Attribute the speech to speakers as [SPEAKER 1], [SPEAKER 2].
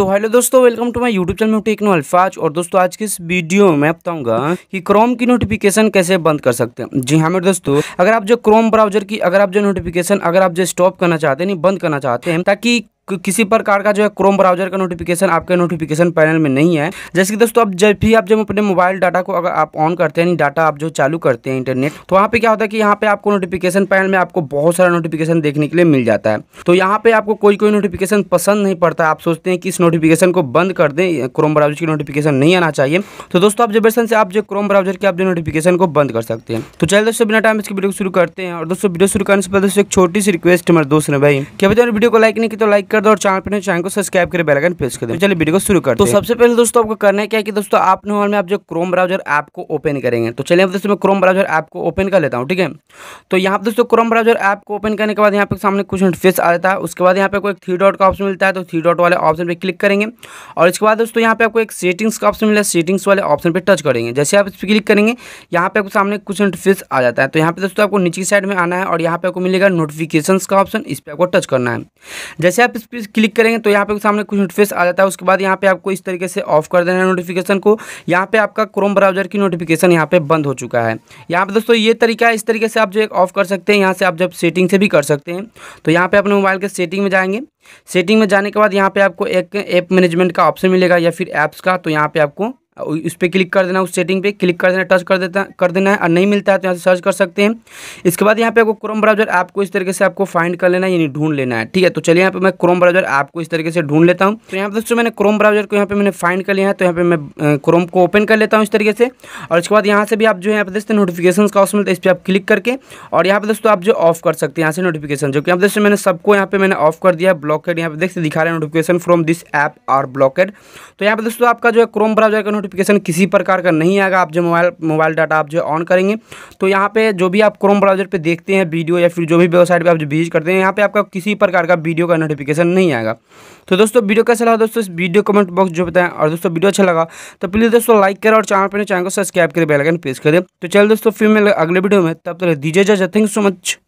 [SPEAKER 1] तो हेलो दोस्तों welcome to my YouTube channel Techno Alfaz और दोस्तों आज की इस वीडियो में बताऊंगा कि क्रोम की नोटिफिकेशन कैसे बंद कर सकते हैं जी हाँ मेरे दोस्तों अगर आप जो क्रोम ब्राउजर की अगर आप जो नोटिफिकेशन अगर आप जो स्टॉप करना चाहते हैं नहीं बंद करना चाहते हैं ताकि किसी प्रकार का जो है क्रोम ब्राउजर का नोटिफिकेशन आपके नोटिफिकेशन पैनल में नहीं है जैसे कि दोस्तों अब जब भी आप जब अपने मोबाइल डाटा को अगर आप ऑन करते हैं डाटा आप जो चालू करते हैं इंटरनेट तो वहाँ पे क्या होता है कि यहाँ पे आपको नोटिफिकेशन पैनल में आपको बहुत सारा नोटिफिकेशन देखने के लिए मिल जाता है तो यहाँ पे आपको कोई कोई नोटिफिकेशन पसंद नहीं पड़ता आप सोचते हैं कि इस नोटिफिकेशन को बंद कर दें क्रोम ब्राउजर की नोटिफिकेशन नहीं आना चाहिए तो दोस्तों आप ऑब्जर्वेशन से आप जो क्रोम ब्राउजर के आप जो नोटिफिकेशन को बंद कर सकते हैं तो चलिए दोस्तों बिना टाइम इसकी वीडियो शुरू करते हैं और दोस्तों वीडियो शुरू करने से पहले दोस्तों एक छोटी सी रिक्वेस्ट हमारे दोस्त ने भाई क्या बताओ वीडियो को लाइक नहीं की तो लाइक कर कर दो और चैनल पर चैनल को सब्सक्राइब करें बेलाइकन प्रेस कर दो तो चलिए वीडियो को शुरू कर तो सबसे पहले दोस्तों आपको करना है क्या कि दोस्तों आप नॉर्मल में आप जो क्रोम ब्राउजर ऐप को ओपन करेंगे तो चलिए अब दोस्तों मैं क्रोम ब्राउजर ऐप को ओपन कर लेता हूँ ठीक है तो यहाँ पर दोस्तों क्रोम ब्राउजर ऐप को ओपन करने के बाद यहाँ पे सामने कुछ नोटिफिकेशन आ जाता है उसके बाद यहाँ पे कोई थ्री डॉट का ऑप्शन मिलता है तो थ्री डॉट वाले ऑप्शन पर क्लिक करेंगे और इसके बाद दोस्तों यहाँ पे आपको एक सेटिंग्स का ऑप्शन मिला सेटिंग्स वाले ऑप्शन पर टच करेंगे जैसे आप इस पर क्लिक करेंगे यहाँ पे आपको सामने कुछ नोटिफिकेशन आ जाता है तो यहाँ पे दोस्तों आपको नीचे साइड में आना है और यहाँ पे आपको मिलेगा नोटिफिकेशन का ऑप्शन इस पर आपको टच करना है जैसे आप इस पर क्लिक करेंगे तो यहाँ पे सामने कुछ नोटिफिकेशन आ जाता है उसके बाद यहाँ पे आपको इस तरीके से ऑफ कर देना है नोटिफिकेशन को यहाँ पे आपका क्रोम ब्राउजर की नोटिफिकेशन यहाँ पे बंद हो चुका है यहाँ पे दोस्तों ये तरीका है इस तरीके से आप जो एक ऑफ कर सकते हैं यहाँ से आप जब सेटिंग से भी कर सकते हैं तो यहाँ पे अपने मोबाइल के सेटिंग में जाएंगे सेटिंग में जाने के बाद यहाँ पे आपको एक ऐप मैनेजमेंट का ऑप्शन मिलेगा या फिर ऐप्स का तो यहाँ पे आपको उस पर क्लिक कर देना उस सेटिंग पे क्लिक कर देना टच कर देता कर देना है और नहीं मिलता है तो यहाँ से सर्च कर सकते हैं इसके बाद यहाँ पे आपको क्रोम ब्राउजर आपको इस तरीके से आपको फाइंड कर लेना है यानी ढूंढ लेना है ठीक है तो चलिए यहाँ पे मैं क्रोम ब्राउजर आपको इस तरीके से ढूंढ लेता हूँ तो यहाँ पर दोस्तों मैंने क्रोम ब्राउजर को यहाँ पर मैंने फाइंड कर लिया है तो यहाँ पर मैं क्रोम को ओपन कर लेता हूँ इस तरीके से और इसके बाद यहाँ से भी आप जो है यहाँ पर देखते नोटिफिकेशन का ऑप्शन मिलता है इस पर आप क्लिक करके और यहाँ पर दोस्तों आप जो ऑफ कर सकते हैं यहाँ से नोटिफिकेशन जो कि आप दोस्तों मैंने सबको यहाँ पे मैंने ऑफ कर दिया है ब्लॉकेड यहाँ पे देखते दिखा रहे हैं नोटिफिकेशन फ्रॉम दिस ऐप और ब्लॉकेड तो यहाँ पर दोस्तों आपका जो है क्रोम ब्राउजर का नोटिफिक नोटिफिकेशन किसी प्रकार का नहीं आएगा आप जो मोबाइल मोबाइल डाटा आप जो ऑन करेंगे तो यहाँ पे जो भी आप क्रोम ब्राउजर पे देखते हैं वीडियो या फिर जो भी वेबसाइट पे आप जो विजिट करते हैं यहाँ पे आपका किसी प्रकार का वीडियो का नोटिफिकेशन नहीं आएगा तो दोस्तों वीडियो कैसा लगा दोस्तों वीडियो कमेंट बॉक्स जो बताएं और दोस्तों वीडियो अच्छा लगा तो प्लीज़ दोस्तों लाइक करें और चैनल पर चैनल को सब्सक्राइब करें बेलाइकन प्रेस करें तो चल दोस्तों फिर मिले अगले वीडियो में तब तक दीजिए जाए थैंक यू सो मच